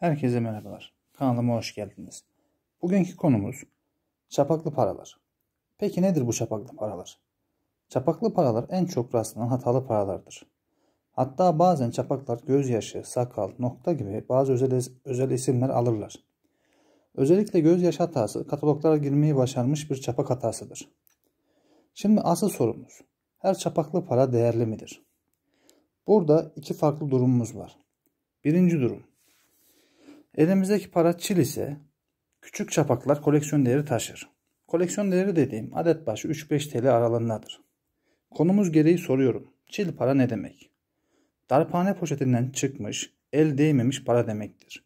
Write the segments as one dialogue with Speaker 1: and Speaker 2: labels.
Speaker 1: Herkese merhabalar. Kanalıma hoş geldiniz. Bugünkü konumuz çapaklı paralar. Peki nedir bu çapaklı paralar? Çapaklı paralar en çok rastlanan hatalı paralardır. Hatta bazen çapaklar gözyaşı, sakal, nokta gibi bazı özel, özel isimler alırlar. Özellikle gözyaşı hatası kataloglara girmeyi başarmış bir çapak hatasıdır. Şimdi asıl sorumuz. Her çapaklı para değerli midir? Burada iki farklı durumumuz var. Birinci durum. Elimizdeki para çil ise küçük çapaklar koleksiyon değeri taşır. Koleksiyon değeri dediğim adet başı 3-5 TL aralığındadır. Konumuz gereği soruyorum. Çil para ne demek? Darphane poşetinden çıkmış, el değmemiş para demektir.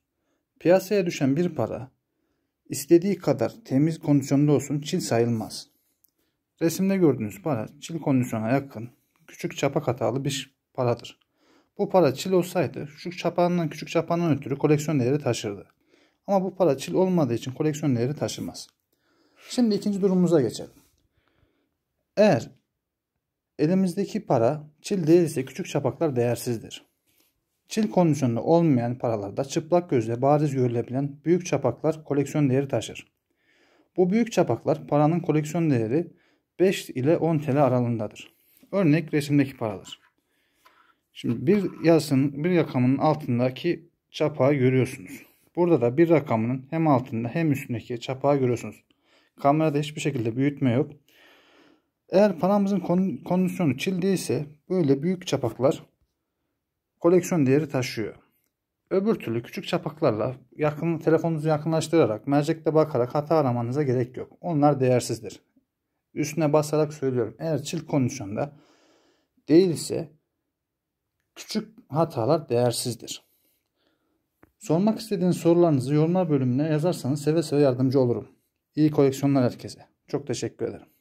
Speaker 1: Piyasaya düşen bir para istediği kadar temiz kondisyonda olsun çil sayılmaz. Resimde gördüğünüz para çil kondisyona yakın, küçük çapak hatalı bir paradır. Bu para çil olsaydı küçük çapandan küçük çapandan ötürü koleksiyon değeri taşırdı. Ama bu para çil olmadığı için koleksiyon değeri taşımaz. Şimdi ikinci durumumuza geçelim. Eğer elimizdeki para çil değilse küçük çapaklar değersizdir. Çil kondisyonunda olmayan paralarda çıplak gözle bariz görülebilen büyük çapaklar koleksiyon değeri taşır. Bu büyük çapaklar paranın koleksiyon değeri 5 ile 10 TL aralığındadır. Örnek resimdeki paralar. Şimdi bir yazının bir rakamının altındaki çapağı görüyorsunuz. Burada da bir rakamının hem altında hem üstündeki çapağı görüyorsunuz. Kamerada hiçbir şekilde büyütme yok. Eğer panamızın kon kondisyonu çil değilse böyle büyük çapaklar koleksiyon değeri taşıyor. Öbür türlü küçük çapaklarla yakın, telefonunuzu yakınlaştırarak, mercekte bakarak hata aramanıza gerek yok. Onlar değersizdir. Üstüne basarak söylüyorum. Eğer çil kondisyonda değilse Küçük hatalar değersizdir. Sormak istediğiniz sorularınızı yorumlar bölümüne yazarsanız seve seve yardımcı olurum. İyi koleksiyonlar herkese. Çok teşekkür ederim.